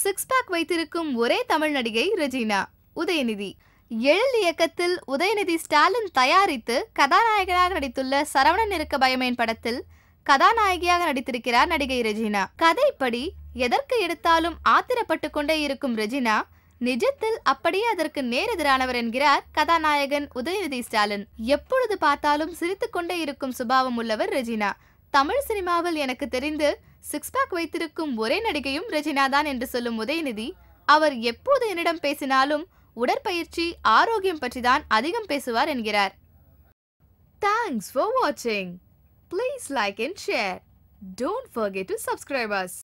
six pack வைத்திருக்கும் ஒரே தமிழ் நடிகை ரெஜினா உதயநிதி எழில் இயக்கத்தில் உதயநிதி ஸ்டாலின் தயாரித்து கதாநாயகனாக நடித்துள்ள சரவணன் இருக்க பயமேன் படத்தில் கதாநாயகியாக நடித்திருக்கிறார் நடிகை ரெஜினா கதைப்படி எதற்கு எடுத்தாலும் ஆத்திரப்பட்டு கொண்டே இருக்கும் ரெஜினா நிஜத்தில் அப்படியே அதற்கு நேரெதிரானவர் என்கிறார் கதாநாயகன் உதயநிதி ஸ்டாலின் எப்பொழுது பார்த்தாலும் சிரித்துக்கொண்டே இருக்கும் சுபாவம் உள்ளவர் ரெஜினா தமிழ் சினிமாவில் எனக்கு தெரிந்து சிக்ஸ் பேக் வைத்திருக்கும் ஒரே நடிகையும் ரெஜினா தான் என்று சொல்லும் உதயநிதி அவர் எப்போது என்னிடம் பேசினாலும் உடற்பயிற்சி ஆரோக்கியம் பற்றி தான் அதிகம் பேசுவார் என்கிறார் தேங்க்ஸ் ஃபார் வாட்சிங் please like and share don't forget to subscribers